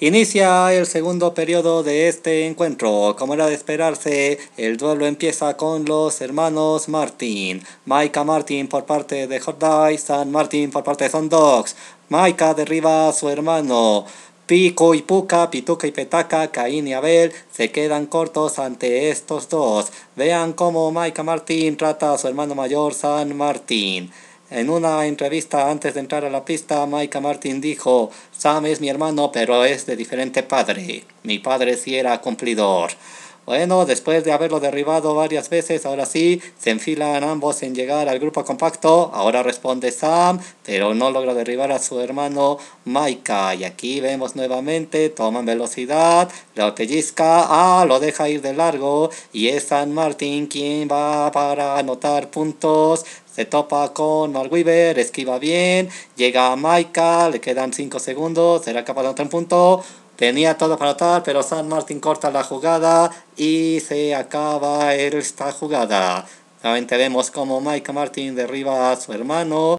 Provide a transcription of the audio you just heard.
Inicia el segundo periodo de este encuentro. Como era de esperarse, el duelo empieza con los hermanos Martin. Maika Martin por parte de Jordi San Martin por parte de Son Maika derriba a su hermano. Pico y Puca, Pituca y Petaca, Caín y Abel se quedan cortos ante estos dos. Vean cómo Maika Martin trata a su hermano mayor San Martín. En una entrevista antes de entrar a la pista, Micah Martin dijo, Sam es mi hermano, pero es de diferente padre. Mi padre sí era cumplidor. Bueno, después de haberlo derribado varias veces, ahora sí, se enfilan ambos en llegar al grupo compacto. Ahora responde Sam, pero no logra derribar a su hermano Maika. Y aquí vemos nuevamente, toman velocidad, lo pellizca, ah, lo deja ir de largo. Y es San Martín quien va para anotar puntos. Se topa con Mark Weaver, esquiva bien, llega a Maika, le quedan 5 segundos, será capaz de anotar un punto. Tenía todo para tal, pero San Martín corta la jugada y se acaba esta jugada. También tenemos como Mike Martin derriba a su hermano